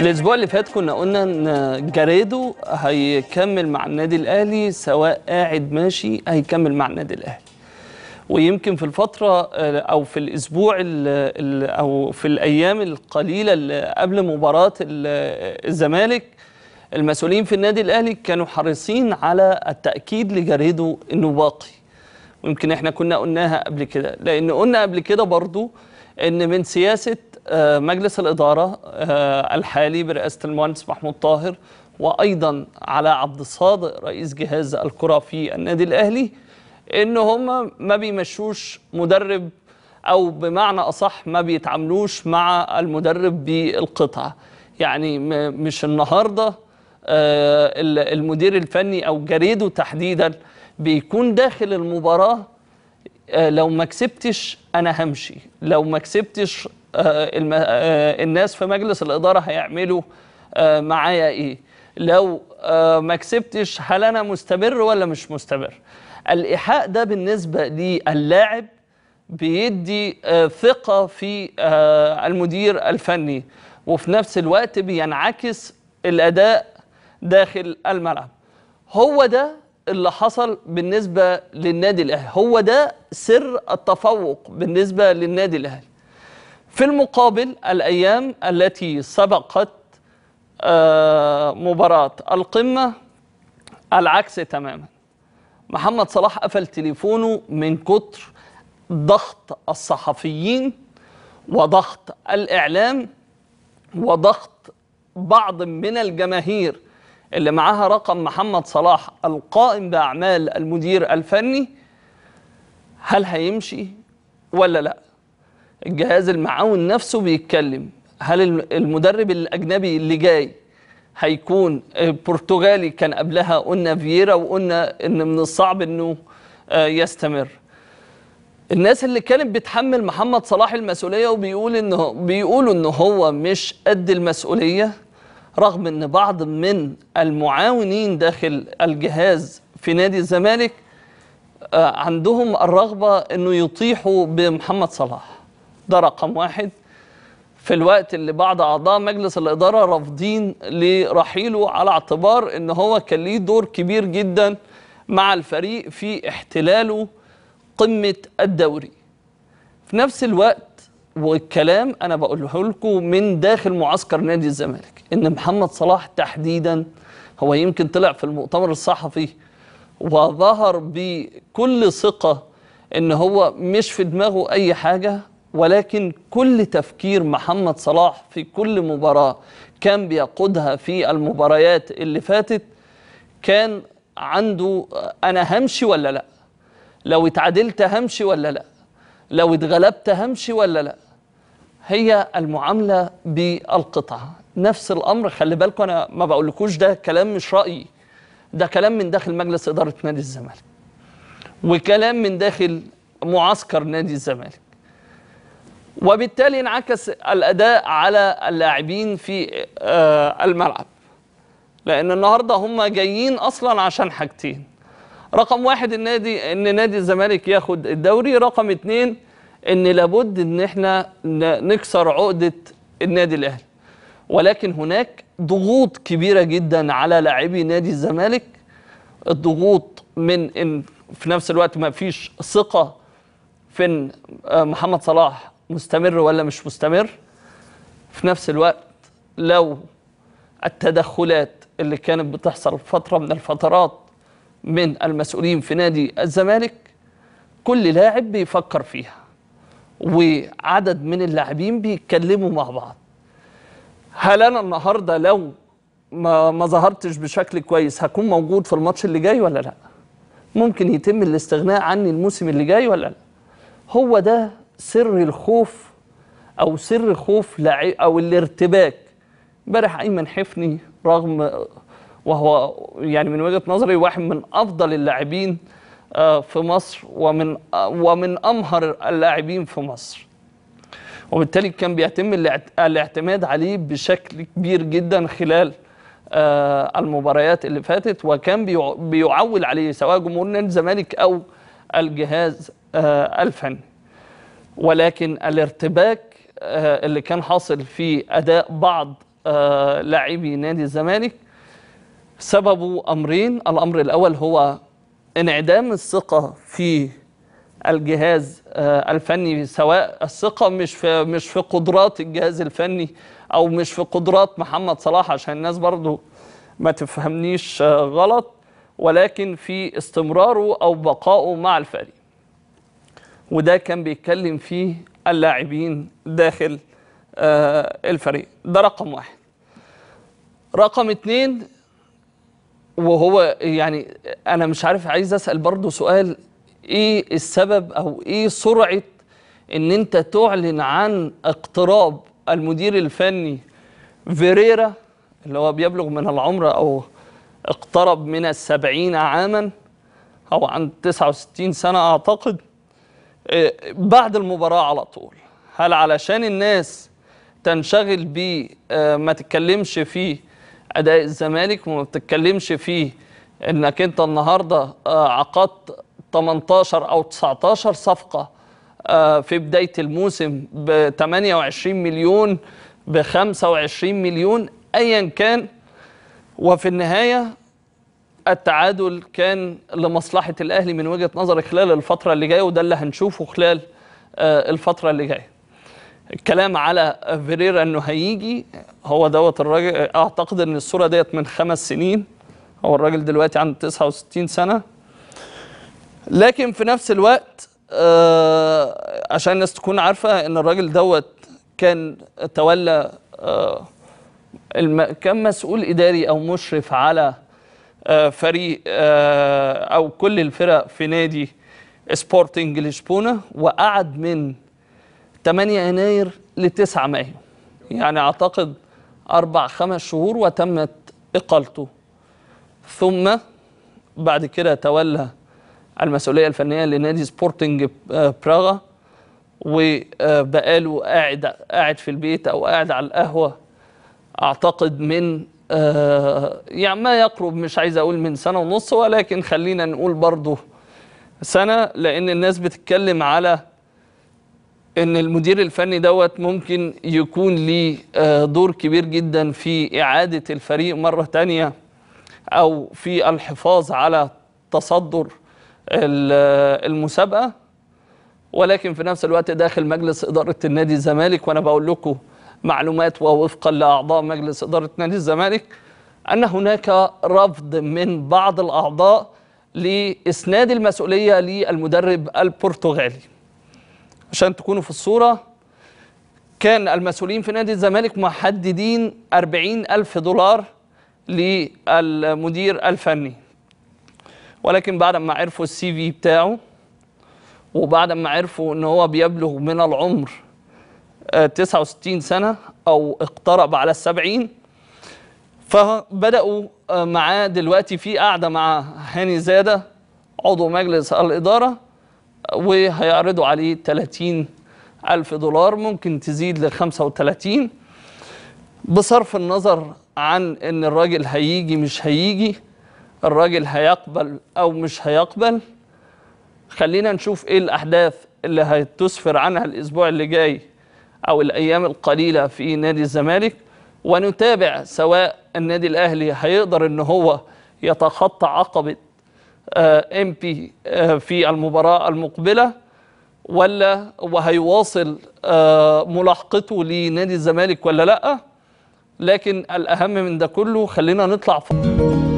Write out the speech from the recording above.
الاسبوع اللي فات كنا قلنا ان جاريدو هيكمل مع النادي الاهلي سواء قاعد ماشي هيكمل مع النادي الاهلي ويمكن في الفترة آه، أو في الأسبوع أو في الأيام القليلة اللي قبل مباراة الزمالك المسؤولين في النادي الأهلي كانوا حريصين على التأكيد لجريده إنه باقي ويمكن إحنا كنا قلناها قبل كده لأن قلنا قبل كده برضو إن من سياسة آه، مجلس الإدارة آه، الحالي برئاسة المهندس محمود طاهر وأيضا على عبد الصادق رئيس جهاز الكرة في النادي الأهلي ان هم ما بيمشوش مدرب او بمعنى اصح ما بيتعاملوش مع المدرب بالقطعه يعني مش النهارده آه، المدير الفني او جريده تحديدا بيكون داخل المباراه آه، لو ما كسبتش انا همشي لو ما كسبتش آه، الناس في مجلس الاداره هيعملوا معايا ايه لو ما كسبتش هل انا مستمر ولا مش مستمر الإيحاء ده بالنسبة للاعب بيدي آه، ثقة في آه، المدير الفني وفي نفس الوقت بينعكس الأداء داخل الملعب هو ده اللي حصل بالنسبة للنادي الأهلي هو ده سر التفوق بالنسبة للنادي الأهلي في المقابل الأيام التي سبقت آه، مباراة القمة العكس تماماً محمد صلاح قفل تليفونه من كتر ضغط الصحفيين وضغط الإعلام وضغط بعض من الجماهير اللي معاها رقم محمد صلاح القائم بأعمال المدير الفني هل هيمشي ولا لا الجهاز المعاون نفسه بيتكلم هل المدرب الأجنبي اللي جاي هيكون آه، برتغالي كان قبلها قلنا فييرا وقلنا ان من الصعب انه آه، يستمر الناس اللي كانت بتحمل محمد صلاح المسؤوليه وبيقول انه بيقولوا ان هو مش قد المسؤوليه رغم ان بعض من المعاونين داخل الجهاز في نادي الزمالك آه، عندهم الرغبه انه يطيحوا بمحمد صلاح ده رقم واحد في الوقت اللي بعض أعضاء مجلس الإدارة رافضين لرحيله على اعتبار أن هو كان ليه دور كبير جدا مع الفريق في احتلاله قمة الدوري في نفس الوقت والكلام أنا بقوله لكم من داخل معسكر نادي الزمالك أن محمد صلاح تحديدا هو يمكن طلع في المؤتمر الصحفي وظهر بكل ثقة ان هو مش في دماغه اي حاجه ولكن كل تفكير محمد صلاح في كل مباراة كان بيقودها في المباريات اللي فاتت كان عنده أنا همشي ولا لأ لو اتعادلت همشي ولا لأ لو اتغلبت همشي ولا لأ هي المعاملة بالقطعة نفس الأمر خلي بالكم أنا ما بقولكوش ده كلام مش رأيي ده كلام من داخل مجلس إدارة نادي الزمالك وكلام من داخل معسكر نادي الزمالك وبالتالي انعكس الاداء على اللاعبين في آه، الملعب لان النهارده هم جايين اصلا عشان حاجتين رقم واحد النادي ان نادي الزمالك ياخد الدوري رقم اتنين ان لابد ان احنا نكسر عقده النادي الاهلي ولكن هناك ضغوط كبيره جدا على لاعبي نادي الزمالك الضغوط من ان في نفس الوقت ما فيش ثقه في آه، محمد صلاح مستمر ولا مش مستمر في نفس الوقت لو التدخلات اللي كانت بتحصل فترة من الفترات من المسؤولين في نادي الزمالك كل لاعب بيفكر فيها وعدد من اللاعبين بيتكلموا مع بعض هل انا النهارده لو ما, ما ظهرتش بشكل كويس هكون موجود في الماتش اللي جاي ولا لا ممكن يتم الاستغناء عني الموسم اللي جاي ولا لا هو ده سر الخوف او سر خوف او الارتباك امبارح ايمن حفني رغم وهو يعني من وجهه نظري واحد من افضل اللاعبين آه، في مصر ومن ومن امهر اللاعبين في مصر وبالتالي كان بيتم الاعتماد عليه بشكل كبير جدا خلال آه، المباريات اللي فاتت وكان بيعول عليه سواء جمهور نادي الزمالك او الجهاز آه، الفني ولكن الارتباك آه، اللي كان حاصل في أداء بعض آه، لاعبي نادي الزمالك سببه أمرين الأمر الأول هو انعدام الثقة في الجهاز آه، الفني سواء الثقة مش في مش في قدرات الجهاز الفني أو مش في قدرات محمد صلاح عشان الناس برضو ما تفهمنيش غلط ولكن في استمراره أو بقائه مع الفريق وده كان بيتكلم فيه اللاعبين داخل آه، الفريق ده رقم واحد رقم اتنين وهو يعني انا مش عارف عايز اسال برضه سؤال ايه السبب او ايه سرعه ان انت تعلن عن اقتراب المدير الفني فيريرا اللي هو بيبلغ من العمر او اقترب من السبعين عاما او عن 69 سنه اعتقد بعد المباراة على طول هل علشان الناس تنشغل بيه آه، ما تتكلمش فيه أداء الزمالك وما بتتكلمش فيه إنك أنت النهاردة آه، عقدت 18 أو 19 صفقة آه، في بداية الموسم ب 28 مليون ب 25 مليون أيا كان وفي النهاية التعادل كان لمصلحة الأهلي من وجهة نظرك خلال الفترة اللي جاية وده اللي هنشوفه خلال آه، الفترة اللي جاية الكلام على فيريرا انه هيجي هو دوت الراجل اعتقد ان الصوره ديت من خمس سنين هو الراجل دلوقتي عنده 69 سنه لكن في نفس الوقت آه، عشان الناس تكون عارفه ان الراجل دوت كان تولى آه، كان مسؤول اداري او مشرف على آه، فريق آه، او كل الفرق في نادي سبورتنج لشبونه وقعد من 8 يناير ل 9 مايو يعني اعتقد اربع خمس شهور وتمت اقالته ثم بعد كده تولى المسؤوليه الفنيه لنادي سبورتنج براغا آه، وبقاله قاعد قاعد في البيت او قاعد على القهوه اعتقد من آه، يعني ما يقرب مش عايز أقول من سنة ونص ولكن خلينا نقول برضه سنة لأن الناس بتتكلم على ان المدير الفني دوت ممكن يكون ليه آه، دور كبير جدا في اعاده الفريق مره تانية او في الحفاظ على تصدر آه، المسابقه ولكن في نفس الوقت داخل مجلس اداره النادي الزمالك وانا بقول لكم معلومات ووفقا لأعضاء مجلس إدارة نادي الزمالك أن هناك رفض من بعض الأعضاء لإسناد المسؤولية للمدرب البرتغالي عشان تكونوا في الصورة كان المسؤولين في نادي الزمالك محددين 40 ألف دولار للمدير الفني ولكن بعد ما عرفوا السي في بتاعه وبعد ما عرفوا ان هو بيبلغ من العمر 69 آه، سنة أو اقترب على السبعين فبدأوا آه، معاه دلوقتي في قاعدة مع هاني زادة عضو مجلس الإدارة وهيعرضوا عليه 30 ألف دولار ممكن تزيد ل 35 بصرف النظر عن إن الراجل هيجي مش هيجي الراجل هيقبل أو مش هيقبل خلينا نشوف إيه الأحداث اللي هتسفر عنها الأسبوع اللي جاي أو الأيام القليلة في نادي الزمالك ونتابع سواء النادي الأهلي هيقدر أن هو يتخطى عقبة آه، ام بي آه، في المباراة المقبلة ولا وهيواصل آه، ملاحقته لنادي الزمالك ولا لأ لكن الأهم من ده كله خلينا نطلع فوق